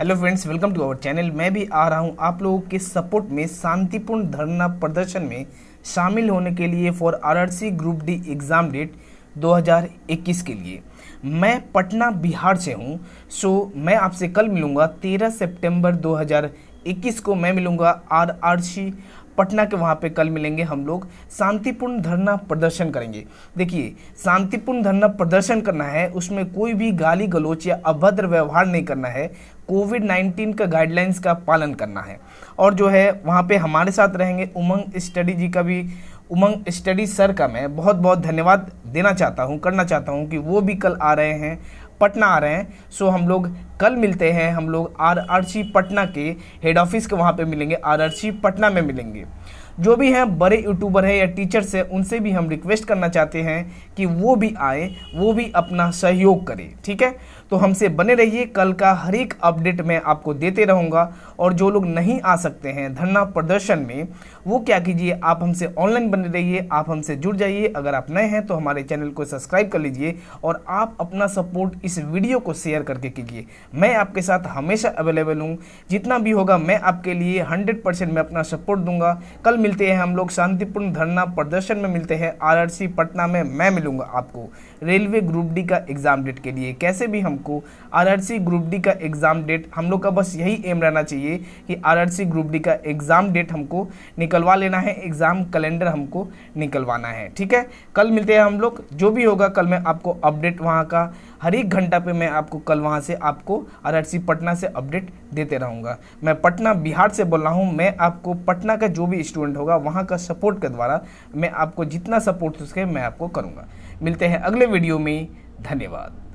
hello friends welcome to our channel मैं भी आ रहा हूं आप लोगों के सपोर्ट में शांतिपूर्ण धरना प्रदर्शन में शामिल होने के लिए for RRC group D exam date 2021 के लिए मैं पटना बिहार से हूं सो मैं आपसे कल मिलूंगा 13 सितंबर 2021 को मैं मिलूंगा आरआरसी पटना के वहाँ पे कल मिलेंगे हम लोग शांतिपूर्ण धरना प्रदर्शन करेंगे देखिए शांतिपूर्ण धरना प्रदर्शन करना है उसमें कोई भी गाली गलोच या अभद्र व्यवहार नहीं करना है कोविड 19 का गाइडलाइंस का पालन करना है और जो है वहाँ पे हमारे साथ रहेंगे उमंग स्टडी जी का भी उमंग स्टडी सर का मैं बहुत बहुत धन्यवाद देना चाहता हूँ करना चाहता हूँ कि वो भी कल आ रहे हैं पटना आ रहे हैं सो हम लोग कल मिलते हैं हम लोग सी पटना के हेड ऑफिस के वहाँ पे मिलेंगे सी पटना में मिलेंगे जो भी हैं बड़े यूट्यूबर हैं या टीचर्स हैं उनसे भी हम रिक्वेस्ट करना चाहते हैं कि वो भी आए वो भी अपना सहयोग करें ठीक है तो हमसे बने रहिए कल का हर एक अपडेट मैं आपको देते रहूँगा और जो लोग नहीं आ सकते हैं धरना प्रदर्शन में वो क्या कीजिए आप हमसे ऑनलाइन बने रहिए आप हमसे जुड़ जाइए अगर आप नए हैं तो हमारे चैनल को सब्सक्राइब कर लीजिए और आप अपना सपोर्ट इस वीडियो को शेयर करके कीजिए मैं आपके साथ हमेशा अवेलेबल हूँ जितना भी होगा मैं आपके लिए हंड्रेड परसेंट मैं अपना सपोर्ट दूंगा कल मिलते हैं हम लोग शांतिपूर्ण धरना प्रदर्शन में मिलते हैं आरआरसी पटना में मैं मिलूंगा आपको रेलवे ग्रुप डी का एग्ज़ाम डेट के लिए कैसे भी हमको आर ग्रुप डी का एग्ज़ाम डेट हम लोग का बस यही एम रहना चाहिए कि आर ग्रुप डी का एग्ज़ाम डेट हमको निकलवा लेना है एग्ज़ाम कैलेंडर हमको निकलवाना है ठीक है कल मिलते हैं हम लोग जो भी होगा कल मैं आपको अपडेट वहाँ का हर एक घंटा पे मैं आपको कल वहाँ से आपको आर पटना से अपडेट देते रहूँगा मैं पटना बिहार से बोल रहा हूँ मैं आपको पटना का जो भी स्टूडेंट होगा वहाँ का सपोर्ट के द्वारा मैं आपको जितना सपोर्ट हो सके मैं आपको करूँगा मिलते हैं अगले वीडियो में धन्यवाद